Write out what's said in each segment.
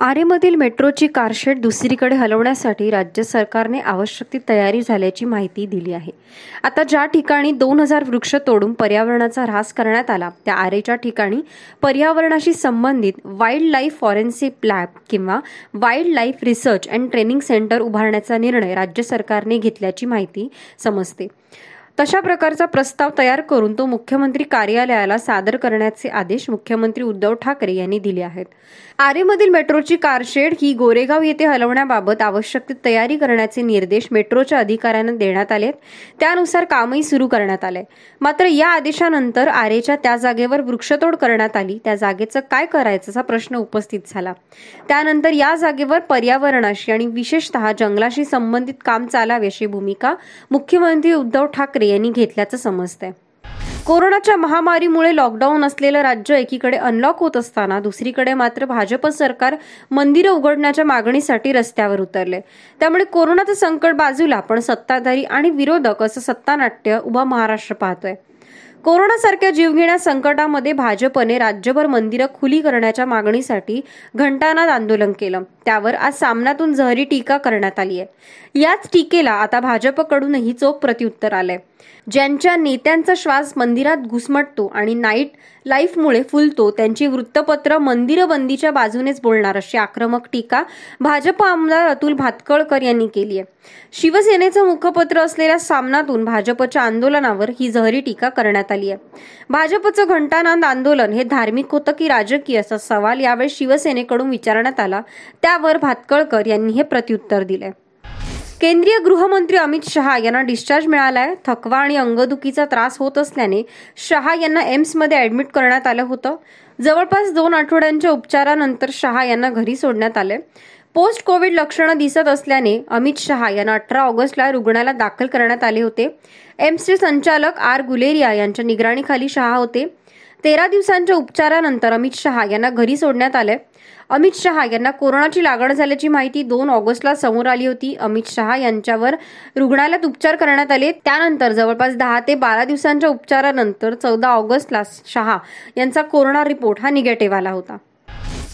आरेमधील मेट्रोची कारशेड दुसरीकडे हलवण्यासाठी राज्य सरकारने आवश्यक ती तयारी झाल्याची माहिती दिली आहे आता ज्या ठिकाणी दोन हजार वृक्ष तोडून पर्यावरणाचा ऱ्हास करण्यात आला त्या आरेच्या ठिकाणी पर्यावरणाशी संबंधित वाईल्ड लाईफ फॉरेन्सिक लॅब किंवा wildlife research and training centre उभारण्याचा निर्णय राज्य सरकारने घेतल्याची माहिती समजते तशा प्रकारचा प्रस्ताव तयार करून तो मुख्यमंत्री कार्यालयाला सादर करण्याचे आदेश मुख्यमंत्री उद्धव ठाकरे यांनी दिले आहेत आरेमधील मेट्रोची कारशेड ही गोरेगाव येथे हलवण्याबाबत आवश्यक तयारी करण्याचे निर्देश मेट्रोच्या अधिकाऱ्यांना देण्यात आले त्यानुसार कामही सुरू करण्यात आले मात्र या आदेशानंतर आरेच्या त्या जागेवर वृक्षतोड करण्यात आली त्या जागेचं काय करायचं असा प्रश्न उपस्थित झाला त्यानंतर या जागेवर पर्यावरणाशी आणि विशेषतः जंगलाशी संबंधित काम चालावे अशी भूमिका मुख्यमंत्री उद्धव ठाकरे यांनी घेतल्याचं समजतंय कोरोनाच्या महामारीमुळे लॉकडाऊन असलेलं राज्य एकीकडे अनलॉक होत असताना दुसरीकडे मात्र भाजप सरकार मंदिरं उघडण्याच्या मागणीसाठी रस्त्यावर उतरले त्यामुळे कोरोनाचं संकट बाजूला पण सत्ताधारी आणि विरोधक असं सत्तानाट्य उभा महाराष्ट्र पाहतोय कोरोनासारख्या जीवघेण्या संकटामध्ये भाजपने राज्यभर मंदिरं खुली करण्याच्या मागणीसाठी घंटानाद आंदोलन केलं त्यावर आज सामनातून जहरी टीका करण्यात आली आहे याच टीकेला आता भाजपकडूनही चोख प्रत्युत्तर आलंय ज्यांच्या नेत्यांचा श्वास मंदिरात घुसमटतो आणि नाईट लाईफमुळे फुलतो त्यांची वृत्तपत्र मंदिर बंदीच्या बाजूनेच बोलणार अशी आक्रमक टीका भाजप आमदार अतुल भातकळकर यांनी केली आहे शिवसेनेचं मुखपत्र असलेल्या सामनातून भाजपच्या आंदोलनावर ही जहरी टीका करण्यात आली आहे भाजपचं घंटानाद आंदोलन हे धार्मिक होतं की राजकीय असा सवाल यावेळी शिवसेनेकडून विचारण्यात आला त्यावर भातकळकर यांनी हे प्रत्युत्तर दिले केंद्रीय गृहमंत्री अमित शहा यांना डिस्चार्ज मिळालाय थकवा आणि अंगदुखीचा त्रास होत असल्याने शहा यांना एम्स मध्ये ऍडमिट करण्यात आलं होतं जवळपास दोन आठवड्यांच्या उपचारानंतर शहा यांना घरी सोडण्यात आले पोस्ट कोविड लक्षणं दिसत असल्याने अमित शहा यांना अठरा ऑगस्टला रुग्णाला दाखल करण्यात आले होते एम्सचे संचालक आर गुलेरिया यांच्या निगराणीखाली शहा होते तेरा दिवसांच्या उपचारानंतर अमित शहा यांना घरी सोडण्यात आले अमित शहा यांना कोरोनाची लागण झाल्याची माहिती दोन ऑगस्टला समोर आली होती अमित शहा यांच्यावर रुग्णालयात उपचार करण्यात आले त्यानंतर जवळपास दहा ते बारा दिवसांच्या उपचारानंतर चौदा ऑगस्टला शहा यांचा कोरोना रिपोर्ट हा निगेटिव्ह आला होता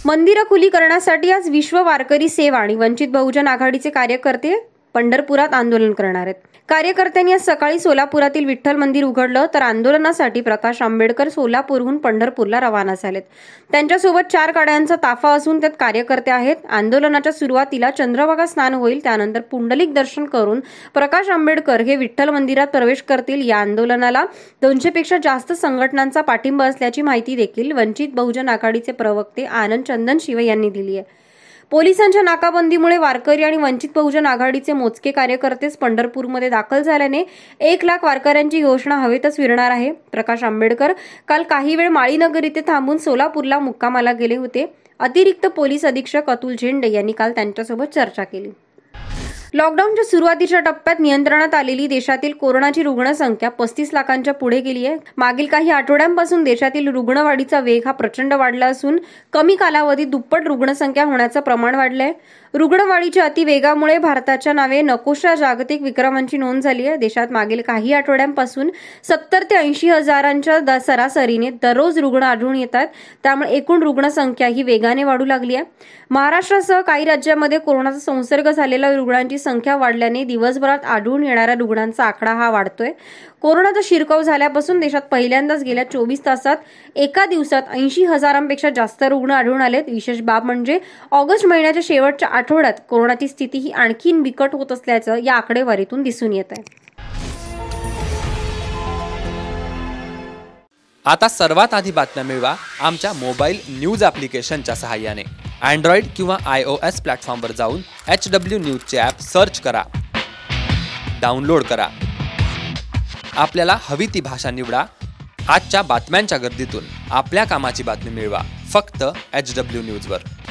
मंदिरं खुली करण्यासाठी आज विश्व वारकरी सेवा आणि वंचित बहुजन आघाडीचे कार्यकर्ते पंढरपुरात आंदोलन करणार आहेत कार्यकर्त्यांनी आज सकाळी सोलापुरातील विठ्ठल मंदिर उघडलं तर आंदोलनासाठी प्रकाश आंबेडकर सोलापूरहून पंढरपूरला रवाना झालेत त्यांच्यासोबत चार गाड्यांचा ताफा असून त्यात कार्यकर्ते आहेत आंदोलनाच्या सुरुवातीला चंद्रभागा स्नान होईल त्यानंतर पुंडलिक दर्शन करून प्रकाश आंबेडकर हे विठ्ठल मंदिरात प्रवेश करतील या आंदोलनाला दोनशेपेक्षा जास्त संघटनांचा पाठिंबा असल्याची माहिती देखील वंचित बहुजन आघाडीचे प्रवक्ते आनंद चंदन शिव यांनी दिली आहे पोलिसांच्या नाकाबंदीमुळे वारकरी आणि वंचित बहुजन आघाडीचे मोजके कार्यकर्तेच पंढरपूरमध्ये दाखल झाल्याने एक लाख वारकऱ्यांची घोषणा हवेतच फिरणार आहे प्रकाश आंबेडकर काल काही वेळ माळीनगर इथे थांबून सोलापूरला मुक्कामाला गेले होते अतिरिक्त पोलीस अधीक्षक अतुल झेंडे यांनी काल त्यांच्यासोबत चर्चा केली लॉकडाऊनच्या सुरुवातीच्या टप्प्यात नियंत्रणात आलेली देशातील कोरोनाची रुग्णसंख्या पस्तीस लाखांच्या पुढे गेली आहे मागील काही आठवड्यांपासून देशातील रुग्णवाढीचा वेग हा प्रचंड वाढला असून कमी कालावधीत दुप्पट रुग्णसंख्या होण्याचं प्रमाण वाढलं आहे रुग्णवाढीच्या अतिवेगामुळे भारताच्या नावे नकोशा जागतिक विक्रमांची नोंद झाली आहे देशात मागील काही आठवड्यांपासून सत्तर ते ऐंशी हजारांच्या सरासरीने दररोज रुग्ण आढळून येतात त्यामुळे एकूण रुग्णसंख्या ही वेगाने वाढू लागली आहे महाराष्ट्रासह काही राज्यांमध्ये कोरोनाचा संसर्ग झालेल्या रुग्णांची संख्या वाढल्याने दिवसभरात आढळून येणाऱ्या रुग्णांचा आकडा हा वाढतोय कोरोनाचा शिरकाव झाल्यापासून देशात पहिल्यांदाच गेल्या चोवीस तासात एका दिवसात ऐंशी हजारांपेक्षा जास्त रुग्ण आढळून आलेत विशेष बाब म्हणजे ऑगस्ट महिन्याच्या शेवटच्या आठवड्यात कोरोनाची स्थिती ही आणखीन बिकट होत असल्याचं या आकडेवारीतून दिसून येत आहे आता सर्वात आधी बातम्या मिळवा आमच्या मोबाईल न्यूज ऍप्लिकेशनच्या सहाय्याने अँड्रॉइड किंवा आय ओ एस प्लॅटफॉर्मवर जाऊन एच डब्ल्यू न्यूजचे ॲप सर्च करा डाउनलोड करा आपल्याला हवी ती भाषा निवडा आजच्या बातम्यांच्या गर्दीतून आपल्या कामाची बातमी मिळवा फक्त एच डब्ल्यू न्यूजवर